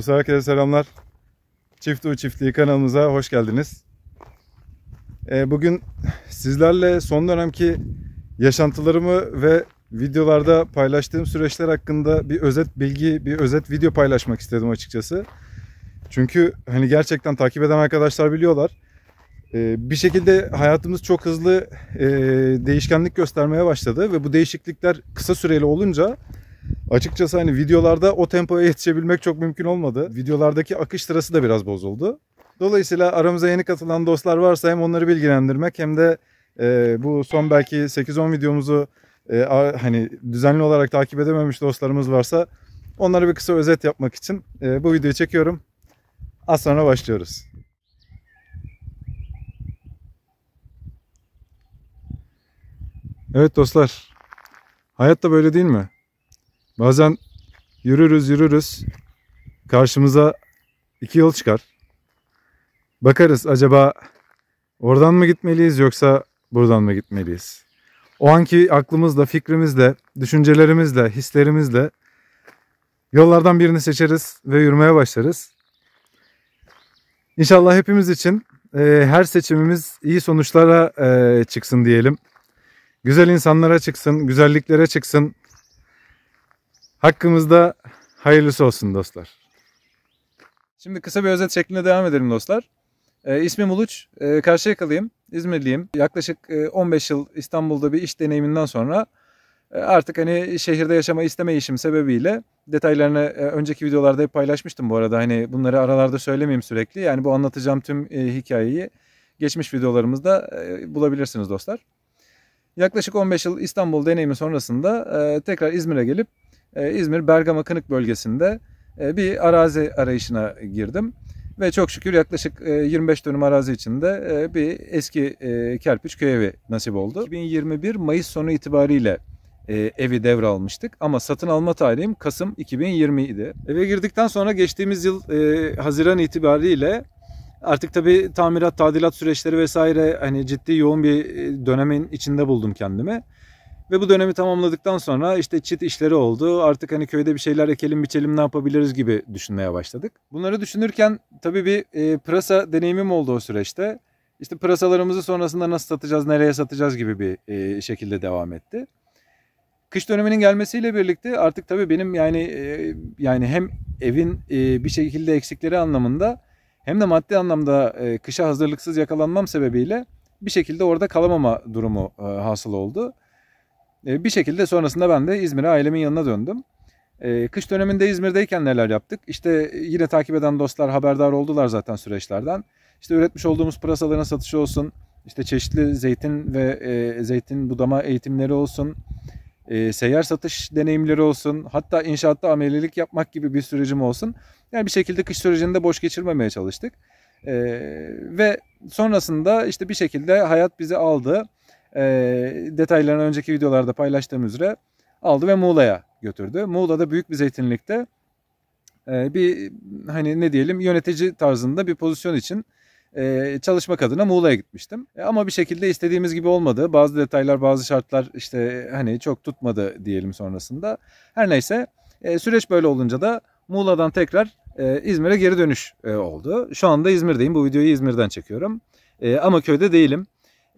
Dostlar herkese selamlar. Çift U Çiftliği kanalımıza hoş geldiniz. Ee, bugün sizlerle son dönemki yaşantılarımı ve videolarda paylaştığım süreçler hakkında bir özet bilgi, bir özet video paylaşmak istedim açıkçası. Çünkü hani gerçekten takip eden arkadaşlar biliyorlar. Ee, bir şekilde hayatımız çok hızlı e, değişkenlik göstermeye başladı ve bu değişiklikler kısa süreli olunca Açıkçası hani videolarda o tempoya yetişebilmek çok mümkün olmadı. Videolardaki akış sırası da biraz bozuldu. Dolayısıyla aramıza yeni katılan dostlar varsa hem onları bilgilendirmek hem de e, bu son belki 8-10 videomuzu e, a, hani düzenli olarak takip edememiş dostlarımız varsa onları bir kısa özet yapmak için e, bu videoyu çekiyorum. Az sonra başlıyoruz. Evet dostlar. Hayat da böyle değil mi? Bazen yürürüz yürürüz karşımıza iki yol çıkar. Bakarız acaba oradan mı gitmeliyiz yoksa buradan mı gitmeliyiz? O anki aklımızla, fikrimizle, düşüncelerimizle, hislerimizle yollardan birini seçeriz ve yürümeye başlarız. İnşallah hepimiz için e, her seçimimiz iyi sonuçlara e, çıksın diyelim. Güzel insanlara çıksın, güzelliklere çıksın, Hakkımızda hayırlısı olsun dostlar. Şimdi kısa bir özet şeklinde devam edelim dostlar. E, ismim Uluç, e, Karşıyaka'lıyım, İzmirliyim. Yaklaşık e, ee, 15 yıl İstanbul'da bir iş deneyiminden sonra e, artık hani şehirde yaşama isteme işim sebebiyle detaylarını e, önceki videolarda hep paylaşmıştım bu arada. Hani bunları aralarda söylemeyeyim sürekli. Yani bu anlatacağım tüm e, hikayeyi geçmiş videolarımızda e, bulabilirsiniz dostlar. Yaklaşık 15 yıl İstanbul deneyimi sonrasında e, tekrar İzmir'e gelip ee, İzmir Bergama Kınık bölgesinde e, bir arazi arayışına girdim. Ve çok şükür yaklaşık 25 e, dönüm arazi içinde e, bir eski e, kerpiç köy evi nasip oldu. 2021 Mayıs sonu itibariyle evi devralmıştık. Ama satın alma tarihim Kasım 2020 idi. Eve girdikten sonra geçtiğimiz yıl Haziran itibariyle artık tabi tamirat, tadilat süreçleri vesaire hani ciddi yoğun bir dönemin içinde buldum kendimi. Ve bu dönemi tamamladıktan sonra işte çit işleri oldu. Artık hani köyde bir şeyler ekelim biçelim ne yapabiliriz gibi düşünmeye başladık. Bunları düşünürken tabii bir e, pırasa deneyimim oldu o süreçte. İşte pırasalarımızı sonrasında nasıl satacağız, nereye satacağız gibi bir e, şekilde devam etti. Kış döneminin gelmesiyle birlikte artık tabii benim yani e, yani hem evin e, bir şekilde eksikleri anlamında hem de maddi anlamda e, kışa hazırlıksız yakalanmam sebebiyle bir şekilde orada kalamama durumu e, hasıl oldu. Ee, bir şekilde sonrasında ben de İzmir'e ailemin yanına döndüm. Ee, kış döneminde İzmir'deyken neler yaptık? İşte e, yine takip eden dostlar haberdar oldular zaten süreçlerden. İşte üretmiş olduğumuz pırasaların satışı olsun, işte çeşitli zeytin ve e, zeytin budama eğitimleri olsun, e, seyyar satış deneyimleri olsun, hatta inşaatta amelilik yapmak gibi bir sürecim olsun. Yani bir şekilde kış sürecini de boş geçirmemeye çalıştık. Ee, ve sonrasında işte bir şekilde hayat bizi aldı e, detaylarını önceki videolarda paylaştığım üzere aldı ve Muğla'ya götürdü. Muğla'da büyük bir zeytinlikte e, bir hani ne diyelim yönetici tarzında bir pozisyon için e, çalışmak adına Muğla'ya gitmiştim. E, ama bir şekilde istediğimiz gibi olmadı. Bazı detaylar, bazı şartlar işte hani çok tutmadı diyelim sonrasında. Her neyse e, süreç böyle olunca da Muğla'dan tekrar e, İzmir'e geri dönüş e, oldu. Şu anda İzmir'deyim. Bu videoyu İzmir'den çekiyorum. E, ama köyde değilim.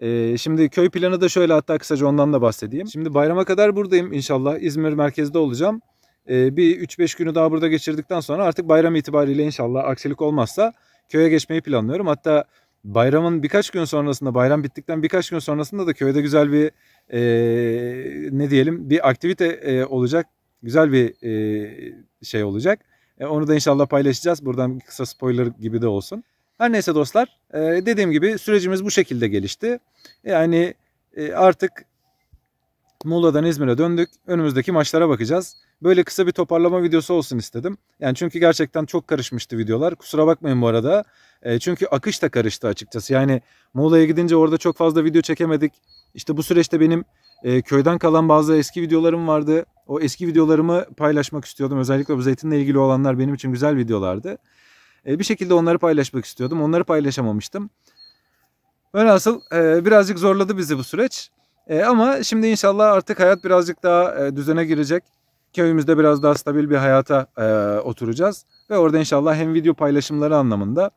Ee, şimdi köy planı da şöyle hatta kısaca ondan da bahsedeyim. Şimdi bayrama kadar buradayım inşallah. İzmir merkezde olacağım. Ee, bir 3-5 günü daha burada geçirdikten sonra artık bayram itibariyle inşallah aksilik olmazsa köye geçmeyi planlıyorum. Hatta bayramın birkaç gün sonrasında bayram bittikten birkaç gün sonrasında da köyde güzel bir e, ne diyelim bir aktivite e, olacak. Güzel bir e, şey olacak. onu da inşallah paylaşacağız. Buradan kısa spoiler gibi de olsun. Her neyse dostlar e, dediğim gibi sürecimiz bu şekilde gelişti. Yani e, artık Muğla'dan İzmir'e döndük. Önümüzdeki maçlara bakacağız. Böyle kısa bir toparlama videosu olsun istedim. Yani çünkü gerçekten çok karışmıştı videolar. Kusura bakmayın bu arada. E, çünkü akış da karıştı açıkçası. Yani Muğla'ya gidince orada çok fazla video çekemedik. İşte bu süreçte benim köyden kalan bazı eski videolarım vardı. O eski videolarımı paylaşmak istiyordum. Özellikle bu zeytinle ilgili olanlar benim için güzel videolardı. E, bir şekilde onları paylaşmak istiyordum. Onları paylaşamamıştım. Velhasıl asıl e, birazcık zorladı bizi bu süreç. E, ama şimdi inşallah artık hayat birazcık daha düzene girecek. Köyümüzde biraz daha stabil bir hayata oturacağız. Ve orada inşallah hem video paylaşımları anlamında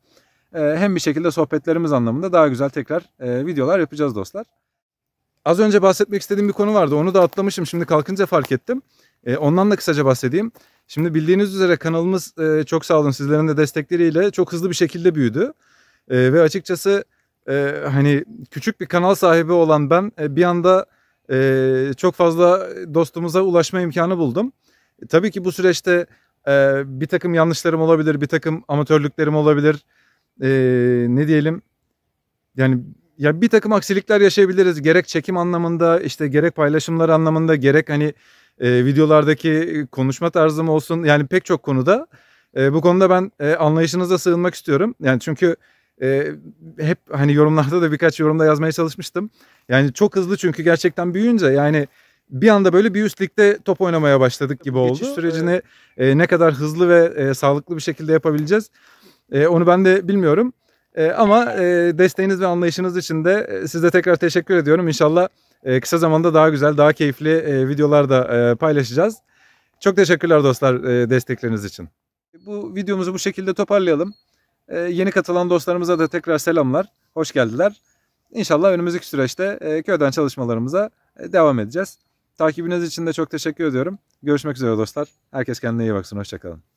hem bir şekilde sohbetlerimiz anlamında daha güzel tekrar videolar yapacağız dostlar. Az önce bahsetmek istediğim bir konu vardı. Onu da atlamışım. Şimdi kalkınca fark ettim. E, ondan da kısaca bahsedeyim. Şimdi bildiğiniz üzere kanalımız e, çok sağ olun sizlerin de destekleriyle çok hızlı bir şekilde büyüdü. E, ve açıkçası e, hani küçük bir kanal sahibi olan ben e, bir anda e, çok fazla dostumuza ulaşma imkanı buldum. E, tabii ki bu süreçte e, bir takım yanlışlarım olabilir, bir takım amatörlüklerim olabilir. E, ne diyelim yani ya bir takım aksilikler yaşayabiliriz. Gerek çekim anlamında işte gerek paylaşımlar anlamında gerek hani e, videolardaki konuşma tarzım olsun yani pek çok konuda e, bu konuda ben e, anlayışınıza sığınmak istiyorum. Yani çünkü e, hep hani yorumlarda da birkaç yorumda yazmaya çalışmıştım. Yani çok hızlı çünkü gerçekten büyüyünce yani bir anda böyle bir üst ligde top oynamaya başladık gibi oldu. Geçiş sürecini evet. e, ne kadar hızlı ve e, sağlıklı bir şekilde yapabileceğiz e, onu ben de bilmiyorum. Ee, ama e, desteğiniz ve anlayışınız için de e, size tekrar teşekkür ediyorum. İnşallah e, kısa zamanda daha güzel, daha keyifli videolar da paylaşacağız. Çok teşekkürler dostlar destekleriniz için. Bu videomuzu bu şekilde toparlayalım. yeni katılan dostlarımıza da tekrar selamlar. Hoş geldiler. İnşallah önümüzdeki süreçte köyden çalışmalarımıza devam edeceğiz. Takibiniz için de çok teşekkür ediyorum. Görüşmek üzere dostlar. Herkes kendine iyi baksın. Hoşçakalın.